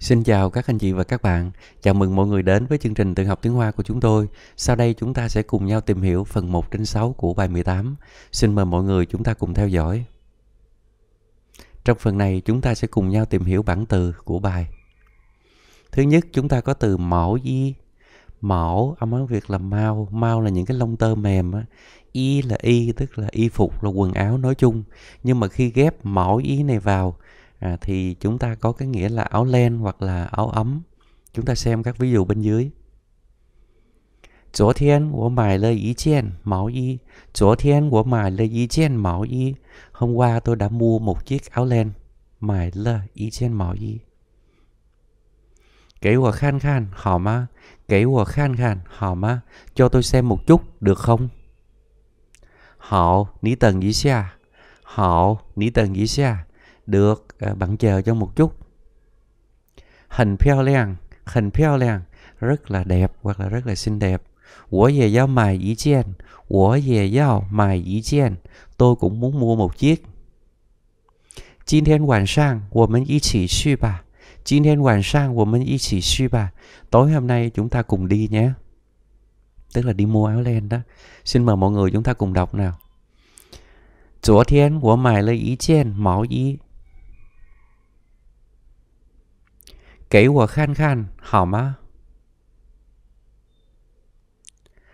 Xin chào các anh chị và các bạn. Chào mừng mọi người đến với chương trình tự học tiếng Hoa của chúng tôi. Sau đây chúng ta sẽ cùng nhau tìm hiểu phần 1 trên 6 của bài 18. Xin mời mọi người chúng ta cùng theo dõi. Trong phần này chúng ta sẽ cùng nhau tìm hiểu bản từ của bài. Thứ nhất chúng ta có từ mẫu y. Mẫu âm ấn Việt là mau, mau là những cái lông tơ mềm á. Y là y tức là y phục là quần áo nói chung. Nhưng mà khi ghép mẫu y này vào à, thì chúng ta có cái nghĩa là áo len hoặc là áo ấm chúng ta xem các ví dụ bên dưới Hôm qua tôi đã mua một chiếc áo len. Mải là ý trên màu y. Kể của khan khan, hảo ma. Kể của khan khan, hảo ma. Cho tôi xem một chút, được không? Hảo, ní tầng ý xa. Hảo, ní tầng ý xa. Được, ờ, bạn chờ cho một chút. Hình piao liang, hình piao liang, rất là đẹp hoặc là rất là xinh đẹp. Của về giao mài ý chen, của về giao mài ý chen, tôi cũng muốn mua một chiếc. Tối hôm nay chúng ta cùng đi nhé. Tức là đi mua áo len đó. Xin mời mọi người chúng ta cùng đọc nào. Thiên của lấy ý ý. 给我看看好吗？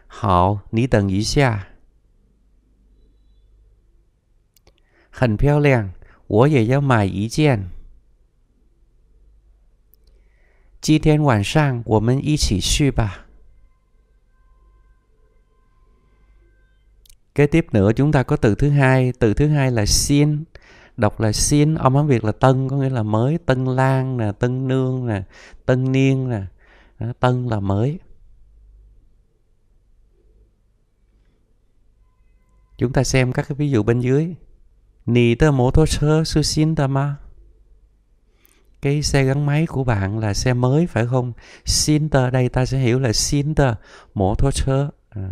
好，你等一下。很漂亮，我也要买一件。今天晚上我们一起去吧。Kế tiếp nữa chúng ta có từ thứ hai, từ thứ hai là xin đọc là xin ông hán việt là tân có nghĩa là mới tân lang nè tân nương nè tân niên nè đó, tân là mới chúng ta xem các cái ví dụ bên dưới nì tơ mổ thô sơ su xin tơ ma cái xe gắn máy của bạn là xe mới phải không xin tơ đây ta sẽ hiểu là xin tơ mổ thô sơ à,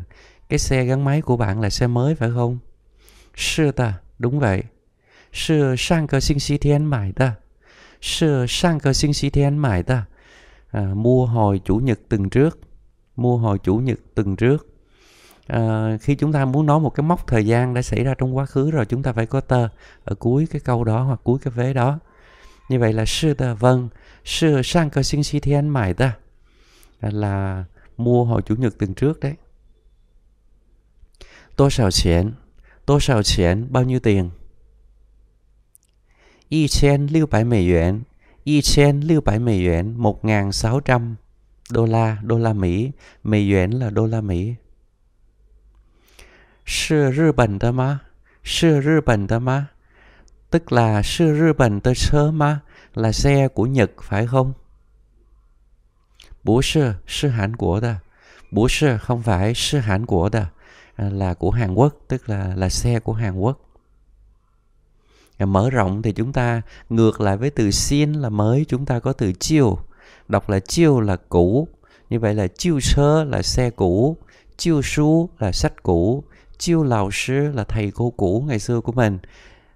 cái xe gắn máy của bạn là xe mới phải không sư ta đúng vậy 是上个星期天买的，是上个星期天买的，à, à, hồi chủ nhật tuần trước, mua hồi chủ nhật tuần trước. À, khi chúng ta muốn nói một cái mốc thời gian đã xảy ra trong quá khứ rồi chúng ta phải có tờ ở cuối cái câu đó hoặc cuối cái vế đó như vậy là sư tờ vâng sư sang cơ sinh si thiên mải ta à, là mua hồi chủ nhật tuần trước đấy tô sào chén tô sào chén bao nhiêu tiền 一千六百美元，一千六百美元 một ngàn sáu trăm đô la, đô la Mỹ. mì yuan là đô la Mỹ. 是日本的吗？是日本的吗？Tức là 是日本的车吗？Là xe của Nhật phải không? Bố sư, sư Hàn Quốc đó. Bố sư không phải sư Hàn Quốc đó. Là của Hàn Quốc, tức là là xe của Hàn Quốc mở rộng thì chúng ta ngược lại với từ xin là mới chúng ta có từ chiêu đọc là chiêu là cũ như vậy là chiêu sơ là xe cũ chiêu su là sách cũ chiêu lào sư là thầy cô cũ ngày xưa của mình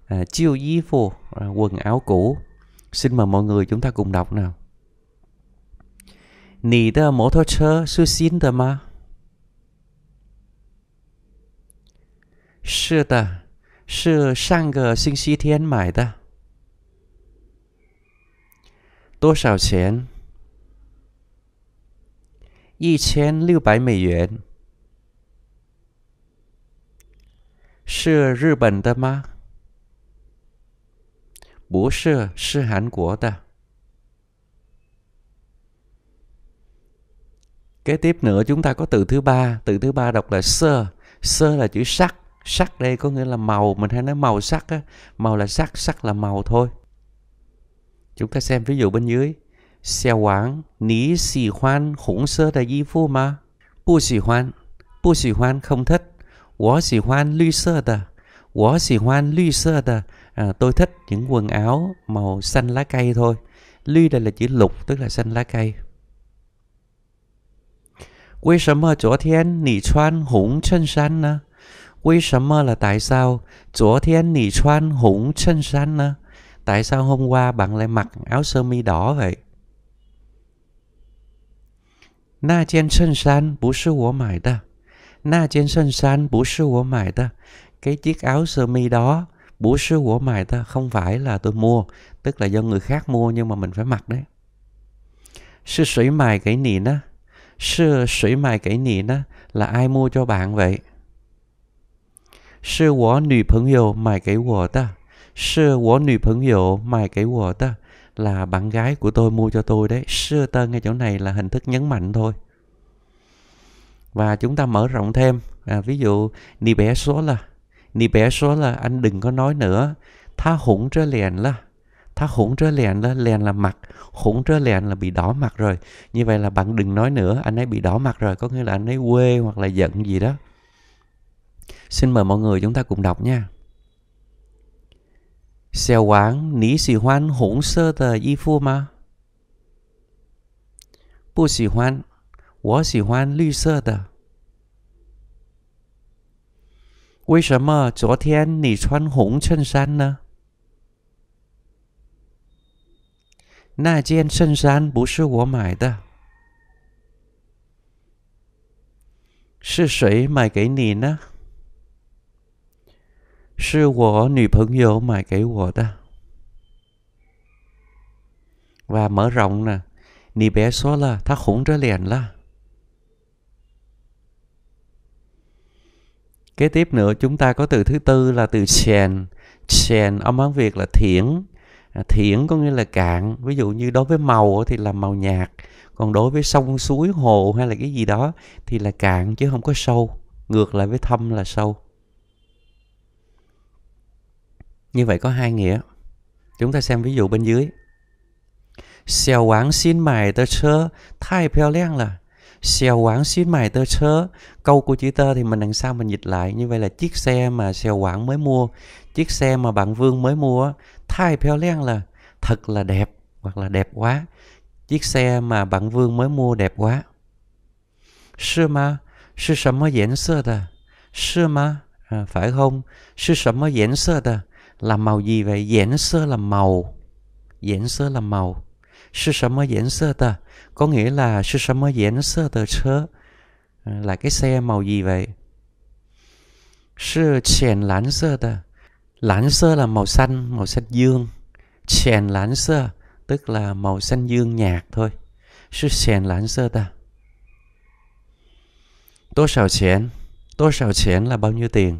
à, chiêu y phù à, quần áo cũ xin mời mọi người chúng ta cùng đọc nào nì tơ mô tô chơ sư xin tơ ma sư tơ 是上个星期天买的。多少钱？一千六百美元。是日本的吗？不是，是韩国的。Kế tiếp nữa chúng ta có từ thứ ba, từ thứ ba đọc là sơ, sơ là chữ sắc, sắc đây có nghĩa là màu mình hay nói màu sắc á màu là sắc sắc là màu thôi chúng ta xem ví dụ bên dưới xe quán ní xì hoan khủng sơ là di phu mà bu xì hoan bu xì hoan không thích wó xì hoan lưu sơ tờ wó xì hoan lưu sơ tờ à, tôi thích những quần áo màu xanh lá cây thôi lưu đây là chữ lục tức là xanh lá cây 为什么昨天你穿红衬衫呢？vì là tại sao? Chỗ thiên nỉ choan hủng chân san nè. Tại sao hôm qua bạn lại mặc áo sơ mi đỏ vậy? Na chen sân san bú sư của mải ta. Na chen sân san bú sư của mải ta. Cái chiếc áo sơ mi đó bú sư của mải ta không phải là tôi mua. Tức là do người khác mua nhưng mà mình phải mặc đấy. Sư sủy mài cái nỉ nè. Sư sủy mài cái nỉ nè là ai mua cho bạn vậy? 是我女朋友买给我的，是我女朋友买给我的 là bạn gái của tôi mua cho tôi đấy. Sư tơ ngay chỗ này là hình thức nhấn mạnh thôi. Và chúng ta mở rộng thêm. À, ví dụ, ni bé số là, ni bé số là anh đừng có nói nữa. Tha hủng trơ lèn là, tha hủng trơ lèn là, lèn là mặt, hủng trơ lèn là bị đỏ mặt rồi. Như vậy là bạn đừng nói nữa, anh ấy bị đỏ mặt rồi, có nghĩa là anh ấy quê hoặc là giận gì đó. Xin mời mọi người chúng ta cùng đọc nha. Xeo quán, ní sĩ hoan hỗn sơ tờ y phu mà. Bù xì hoan, wǒ xì hoan lư sơ tờ. 为什么昨天你穿红衬衫呢？那件衬衫不是我买的，是谁买给你呢？是我女朋友买给我的. mở rộng nè, nì bé số là, ta khủng trở liền là. Kế tiếp nữa chúng ta có từ thứ tư là từ chèn. Chèn âm Hán Việt là thiển. À, thiển có nghĩa là cạn. Ví dụ như đối với màu thì là màu nhạt. Còn đối với sông, suối, hồ hay là cái gì đó thì là cạn chứ không có sâu. Ngược lại với thâm là sâu. Như vậy có hai nghĩa. Chúng ta xem ví dụ bên dưới. Xiao Wang xin mài tơ chơ, thay piao liang là. Xiao Wang xin mài tơ chơ. Câu của chữ tơ thì mình đằng sau mình dịch lại. Như vậy là chiếc xe mà Xiao Wang mới mua, chiếc xe mà bạn Vương mới mua, thay piao liang là thật là đẹp hoặc là đẹp quá. Chiếc xe mà bạn Vương mới mua đẹp quá. Sư ma, sư sầm mơ diễn sơ ta. Sư ma, à, phải không? Sư sầm mơ diễn sơ ta là màu gì vậy? Giảng sơ là màu. Giảng sơ là màu. Sư sở mới giảng sơ tờ. Có nghĩa là sư sở mới giảng sơ tờ sơ. À, là cái xe màu gì vậy? Sư chèn lán sơ tờ. Lán sơ là màu xanh, màu xanh dương. Chèn lán sơ tức là màu xanh dương nhạt thôi. Sư chèn lán sơ tờ. Tô sào chèn. Tô sào chèn là bao nhiêu tiền?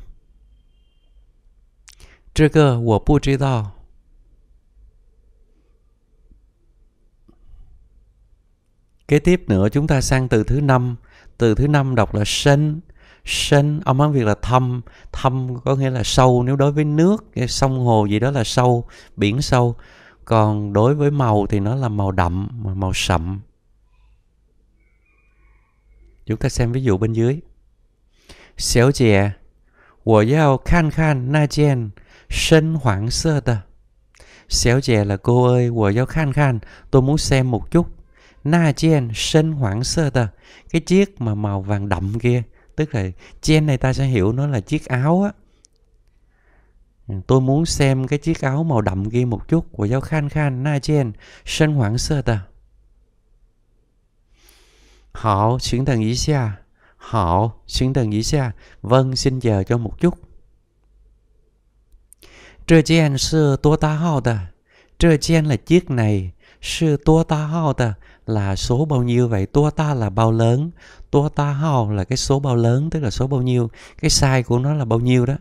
这个我不知道。Kế tiếp nữa chúng ta sang từ thứ năm. Từ thứ năm đọc là sân. Sân, âm Hán việc là thâm. Thâm có nghĩa là sâu. Nếu đối với nước, sông hồ gì đó là sâu, biển sâu. Còn đối với màu thì nó là màu đậm, màu sậm. Chúng ta xem ví dụ bên dưới. Xéo chè, khan khan na 我要看看那件 Sân hoảng sơ là cô ơi, tôi muốn xem một chút. Na chen sân hoảng sơ Cái chiếc mà màu vàng đậm kia, tức là trên này ta sẽ hiểu nó là chiếc áo á. Tôi muốn xem cái chiếc áo màu đậm kia một chút của giáo khan khan na trên sân hoảng sơ tờ. Họ, xin thần ý xa. Họ, xin thần ý xa. Vâng, xin chờ cho một chút. 这件是多大号的？这件 là chiếc này. Sư là số bao nhiêu vậy? Tua ta là bao lớn. Tua ta hao là cái số bao lớn, tức là số bao nhiêu. Cái size của nó là bao nhiêu đó.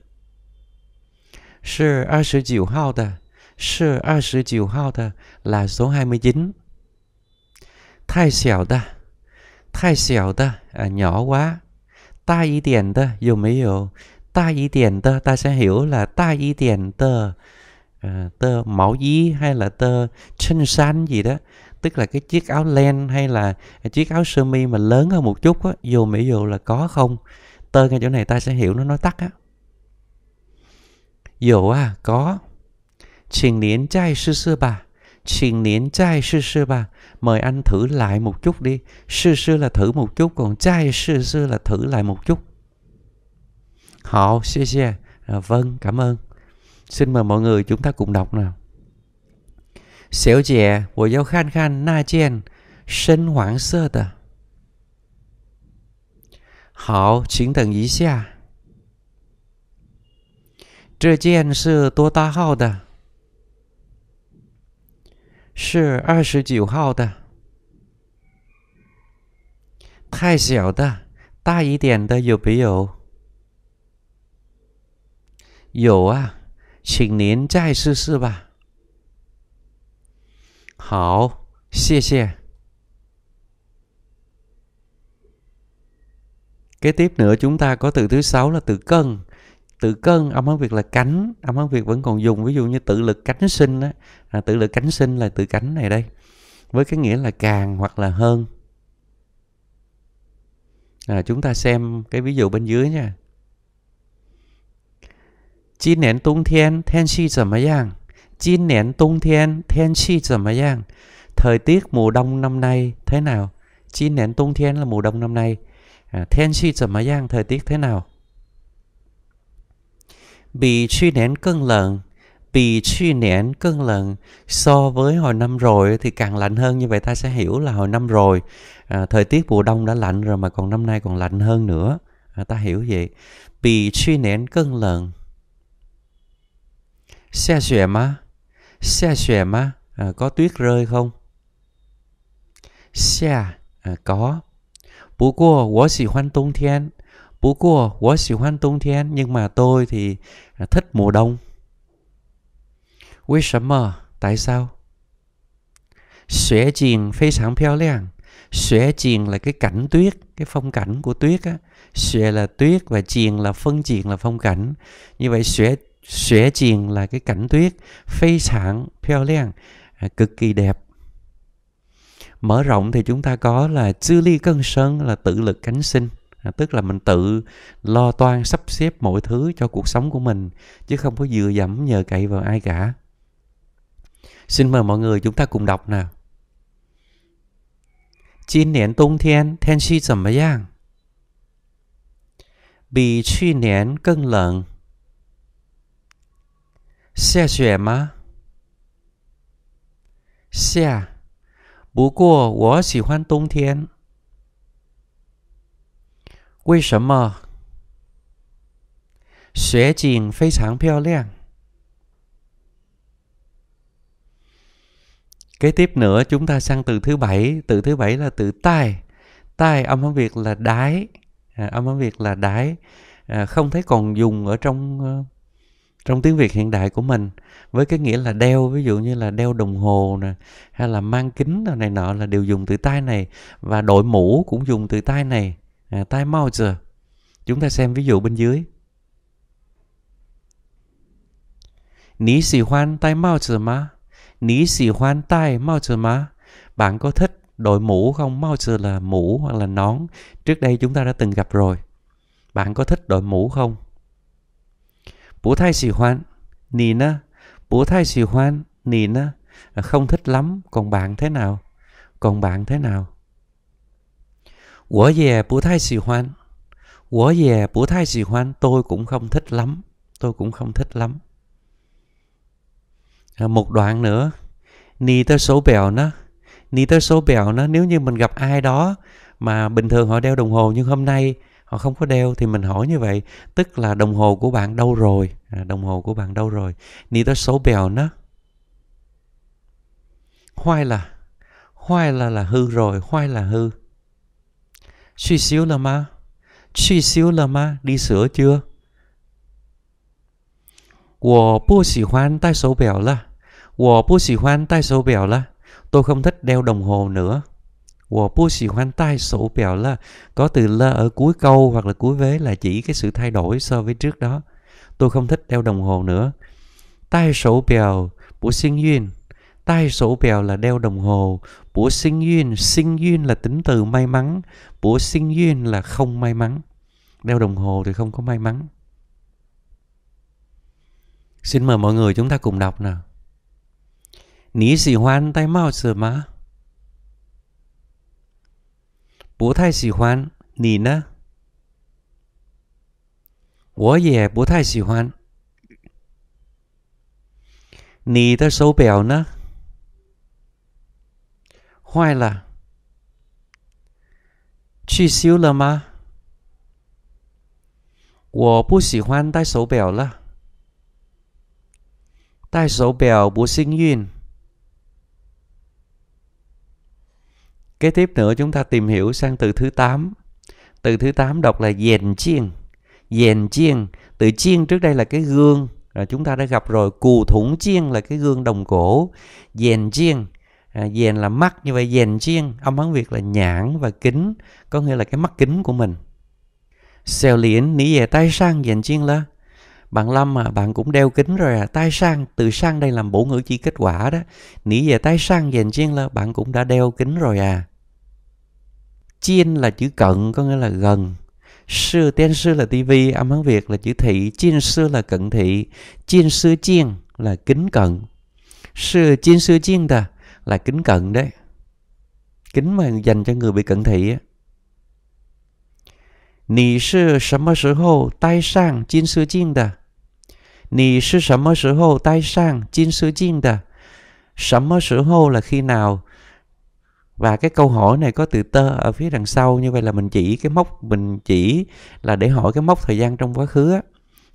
Sư 29 hao ta. Sư 29 hao ta là số 29. Thai xẻo ta. Thai xẻo ta. À, nhỏ quá. Tai y tiền ta. Dù mấy ta y tiền tơ ta sẽ hiểu là ta y tiền tơ uh, tơ mẫu dí hay là tơ gì đó tức là cái chiếc áo len hay là chiếc áo sơ mi mà lớn hơn một chút á dù mỹ dù là có không tơ ngay chỗ này ta sẽ hiểu nó nói tắt á dù à có xin niên trai sư sư bà xin niên trai sư sư bà mời anh thử lại một chút đi sư sư là thử một chút còn trai sư sư là thử lại một chút họ xê xê vâng cảm ơn xin mời mọi người chúng ta cùng đọc nào xéo trẻ của giáo khan khan na chen sân hoảng sơ tờ hảo chính tầng ý xa Trơ chen sư tố ta hao tờ Sư 29 hao tờ 太小的，大一点的有没有？有啊，请您再试试吧。好，谢谢。Kế tiếp nữa chúng ta có từ thứ sáu là từ cân. Từ cân âm Hán Việt là cánh, âm Hán Việt vẫn còn dùng ví dụ như tự lực cánh sinh á, à, tự lực cánh sinh là từ cánh này đây. Với cái nghĩa là càng hoặc là hơn. À, chúng ta xem cái ví dụ bên dưới nha. 今年冬天天气怎么样？今年冬天天气怎么样？Thời tiết mùa đông năm nay thế nào? Chín là mùa đông năm nay. À, thiên Thời tiết thế nào？比去年更冷，比去年更冷。so với hồi năm rồi thì càng lạnh hơn. Như vậy ta sẽ hiểu là hồi năm rồi. À, thời tiết mùa đông đã lạnh rồi mà còn năm nay còn lạnh hơn nữa. À, ta hiểu vậy. Bị xe xòe má xe xòe má à, có tuyết rơi không xe à, nhưng mà tôi thì à, thích mùa đông Vì tại sao xuế chiền phi sáng phiêu liang xuế là cái cảnh tuyết cái phong cảnh của tuyết á xuế là tuyết và chiền là phân chiền là phong cảnh như vậy xuế Xuế chiền là cái cảnh tuyết phi sản, peo len à, cực kỳ đẹp. Mở rộng thì chúng ta có là chư ly cân sơn là tự lực cánh sinh. À, tức là mình tự lo toan sắp xếp mọi thứ cho cuộc sống của mình chứ không có dựa dẫm nhờ cậy vào ai cả xin mời mọi người chúng ta cùng đọc nào Chín niên tung thiên, thiên khí 怎么样? bị truy niên cân lợn 下雪吗？下，不过我喜欢冬天。为什么？雪景非常漂亮。Kế tiếp nữa chúng ta sang từ thứ bảy. Từ thứ bảy là từ tai. Tai âm hán Việt là đái. À, âm hán Việt là đái. À, không thấy còn dùng ở trong uh, trong tiếng việt hiện đại của mình với cái nghĩa là đeo ví dụ như là đeo đồng hồ nè hay là mang kính này nọ là đều dùng từ tay này và đội mũ cũng dùng từ tay này à, tay mau chúng ta xem ví dụ bên dưới Ní xì hoan tay mau giờ má Ní xì hoan tay mau giờ má Bạn có thích đội mũ không? Mau giờ là mũ hoặc là nón Trước đây chúng ta đã từng gặp rồi Bạn có thích đội mũ không? 不太喜欢，你呢？不太喜欢，你呢? Là không thích lắm, còn bạn thế nào? Còn bạn thế nào? 我也不太喜欢.我也不太喜欢, tôi cũng không thích lắm. Tôi cũng không thích lắm. À, một đoạn nữa. Nì tơ số bèo nó. Nì tơ số bèo nó. Nếu như mình gặp ai đó mà bình thường họ đeo đồng hồ nhưng hôm nay họ không có đeo thì mình hỏi như vậy tức là đồng hồ của bạn đâu rồi à, đồng hồ của bạn đâu rồi ni đó số bèo nó hoài là hoài là là hư rồi hoài là hư suy xíu là ma suy xíu là ma đi sửa chưa 我不喜欢戴手表了。我不喜欢戴手表了。Tôi không thích đeo đồng hồ nữa có từ là ở cuối câu hoặc là cuối vế là chỉ cái sự thay đổi so với trước đó tôi không thích đeo đồng hồ nữa tai sổ bèo của sinh duyên tai sổ bèo là đeo đồng hồ của sinh duyên sinh duyên là tính từ may mắn của sinh duyên là không may mắn đeo đồng hồ thì không có may mắn xin mời mọi người chúng ta cùng đọc nào Nǐ xì hoan tai mao sờ má 不太喜欢，你呢？我也不太喜欢。你的手表呢？坏了？去修了吗？我不喜欢戴手表了。戴手表不幸运。Kế tiếp nữa chúng ta tìm hiểu sang từ thứ 8. Từ thứ 8 đọc là dèn chiên. Dèn chiên, từ chiên trước đây là cái gương, rồi chúng ta đã gặp rồi cù thủng chiên là cái gương đồng cổ. Dèn chiên, à, dèn là mắt như vậy dèn chiên, âm Hán Việt là nhãn và kính, có nghĩa là cái mắt kính của mình. Xèo liễn, nỉ về tay sang dèn chiên là bạn Lâm à, bạn cũng đeo kính rồi à, tay sang, từ sang đây làm bổ ngữ chỉ kết quả đó. Nỉ về tay sang dèn chiên là bạn cũng đã đeo kính rồi à Chin là chữ cận có nghĩa là gần. Sư tên sư là tivi, âm hán Việt là chữ thị, chin sư là cận thị, chin sư chiên là kính cận. Sư chin sư chiên ta là kính cận đấy. Kính mà dành cho người bị cận thị á. Nì sư sắm mơ sở hồ tai sang chin sư chiên ta. Nì sư sắm mơ sở hồ tai sang chin sư chiên ta. Sắm mơ sở hồ là khi nào và cái câu hỏi này có từ tơ ở phía đằng sau như vậy là mình chỉ cái mốc mình chỉ là để hỏi cái mốc thời gian trong quá khứ á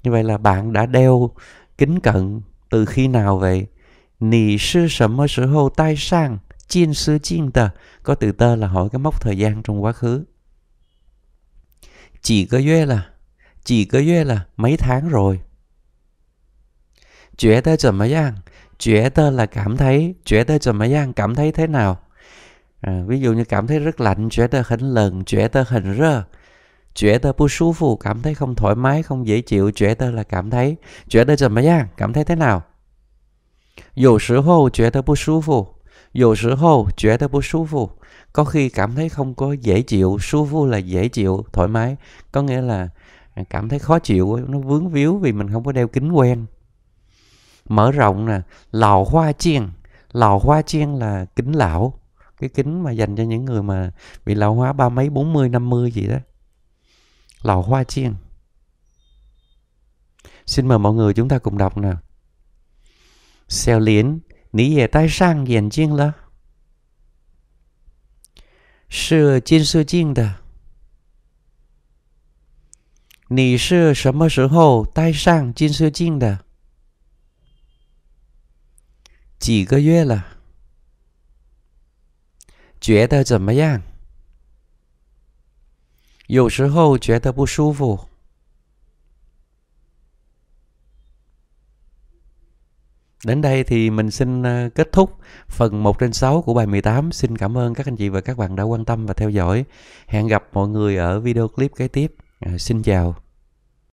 như vậy là bạn đã đeo kính cận từ khi nào vậy nì sư sầm mơ sở hô tai sang chiên sư chiên tờ có từ tơ là hỏi cái mốc thời gian trong quá khứ chỉ có duê là chỉ có duê là mấy tháng rồi chuyện tơ chầm mấy giang chuyện tơ là cảm thấy chuyện tơ chầm mấy giang cảm thấy thế nào à, ví dụ như cảm thấy rất lạnh chuyển tơ hỉnh lần chuyển tơ hình rơ chuyển tơ bu su phù cảm thấy không thoải mái không dễ chịu chuyển tơ là cảm thấy chuyển tơ trầm giang cảm thấy thế nào dù sự hô chuyển tơ bu sú phù dù sự hô chuyển tơ bu sú phù có khi cảm thấy không có dễ chịu su phù là dễ chịu thoải mái có nghĩa là à, cảm thấy khó chịu nó vướng víu vì mình không có đeo kính quen mở rộng nè lào hoa chiên lào hoa chiên là kính lão cái kính mà dành cho những người mà bị lão hóa ba mấy bốn mươi năm mươi gì đó lão hoa chiên xin mời mọi người chúng ta cùng đọc nào xeo liến ní về tai sang dèn chiên là sư chiên sư chiên đà 你是什么时候戴上近视镜的？几个月了？觉得怎么样？有时候觉得不舒服。Đến đây thì mình xin ờ, kết thúc phần 1 trên 6 của bài 18. Xin cảm ơn các anh chị và các bạn đã quan tâm và theo dõi. Hẹn gặp mọi người ở video clip kế tiếp. À, xin chào.